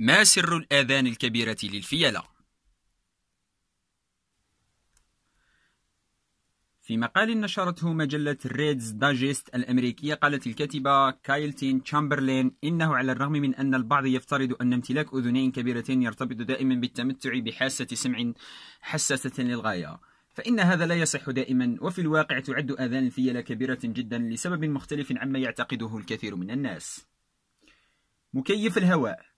ما سر الآذان الكبيرة للفيلة؟ في مقال نشرته مجلة ريدز داجست الأمريكية قالت الكاتبة كايلتين تشامبرلين إنه على الرغم من أن البعض يفترض أن امتلاك أذنين كبيرتين يرتبط دائما بالتمتع بحاسة سمع حساسة للغاية فإن هذا لا يصح دائما وفي الواقع تعد آذان الفيلة كبيرة جدا لسبب مختلف عما يعتقده الكثير من الناس مكيف الهواء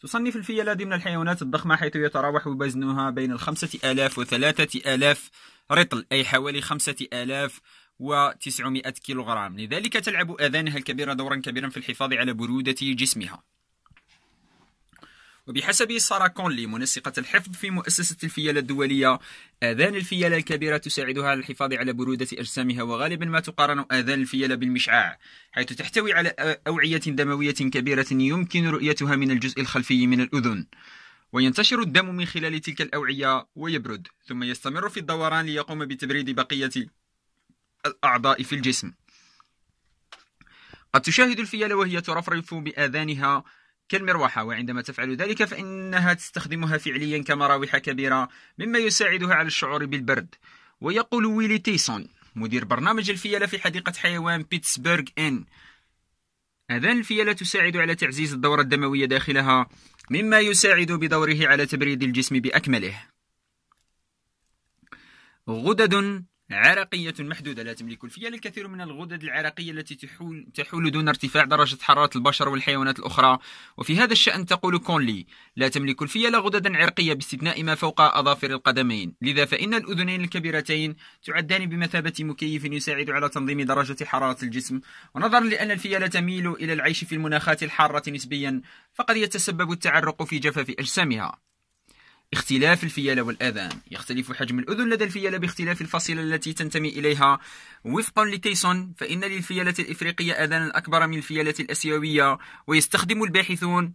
تصنف الفيلة ضمن الحيوانات الضخمة حيث يتراوح وزنها بين الخمسة آلاف وثلاثة آلاف رطل أي حوالي خمسة آلاف و900 كيلوغرام لذلك تلعب آذانها الكبيرة دورا كبيرا في الحفاظ على برودة جسمها وبحسب سارة كونلي منسقة الحفظ في مؤسسة الفيلة الدولية آذان الفيلة الكبيرة تساعدها على الحفاظ على برودة أجسامها وغالبا ما تقارن آذان الفيلة بالمشعاع حيث تحتوي على أوعية دموية كبيرة يمكن رؤيتها من الجزء الخلفي من الأذن وينتشر الدم من خلال تلك الأوعية ويبرد ثم يستمر في الدوران ليقوم بتبريد بقية الأعضاء في الجسم قد تشاهد الفيلة وهي ترفرف بآذانها كالمروحة وعندما تفعل ذلك فإنها تستخدمها فعليا كمراوح كبيرة مما يساعدها على الشعور بالبرد ويقول ويلي تيسون مدير برنامج الفيلة في حديقة حيوان بيتسبرغ إن أذان الفيلة تساعد على تعزيز الدورة الدموية داخلها مما يساعد بدوره على تبريد الجسم بأكمله غدد عرقية محدودة لا تملك الفية الكثير من الغدد العرقية التي تحول, تحول دون ارتفاع درجة حرارة البشر والحيوانات الأخرى وفي هذا الشأن تقول كونلي لا تملك الفيال غددا عرقية باستثناء ما فوق أظافر القدمين لذا فإن الأذنين الكبيرتين تعدان بمثابة مكيف يساعد على تنظيم درجة حرارة الجسم ونظرا لأن لا تميل إلى العيش في المناخات الحارة نسبيا فقد يتسبب التعرق في جفاف أجسامها اختلاف الفيلة والأذان يختلف حجم الأذن لدى الفيلة باختلاف الفصيلة التي تنتمي إليها وفقا لكيسون فإن للفيلة الإفريقية أذانا أكبر من الفيلة الأسيوية ويستخدم الباحثون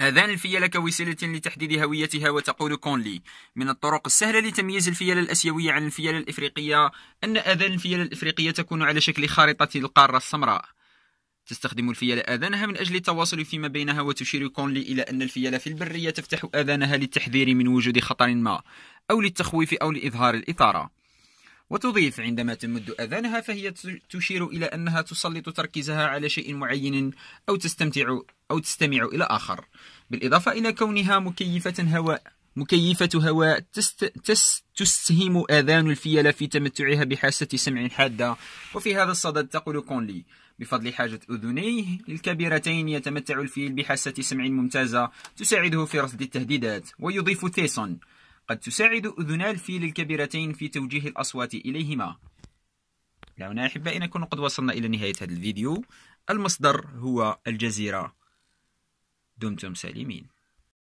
أذان الفيلة كوسيلة لتحديد هويتها وتقول كونلي من الطرق السهلة لتمييز الفيلة الأسيوية عن الفيلة الإفريقية أن أذان الفيلة الإفريقية تكون على شكل خارطة القارة السمراء تستخدم الفيلة آذانها من أجل التواصل فيما بينها وتشير كونلي إلى أن الفيلة في البرية تفتح آذانها للتحذير من وجود خطر ما أو للتخويف أو لإظهار الإثارة وتضيف عندما تمد أذانها فهي تشير إلى أنها تسلط تركيزها على شيء معين أو تستمتع أو تستمع إلى آخر بالإضافة إلى كونها مكيفة هواء مكيفة هواء تست... تس... تسهم آذان الفيلة في تمتعها بحاسة سمع حادة وفي هذا الصدد تقول كونلي بفضل حاجة أذنيه الكبيرتين يتمتع الفيل بحاسة سمع ممتازة تساعده في رصد التهديدات ويضيف ثيسون قد تساعد أذنا الفيل الكبيرتين في توجيه الأصوات إليهما هنا أحبائي نكون قد وصلنا إلى نهاية هذا الفيديو المصدر هو الجزيرة دمتم سالمين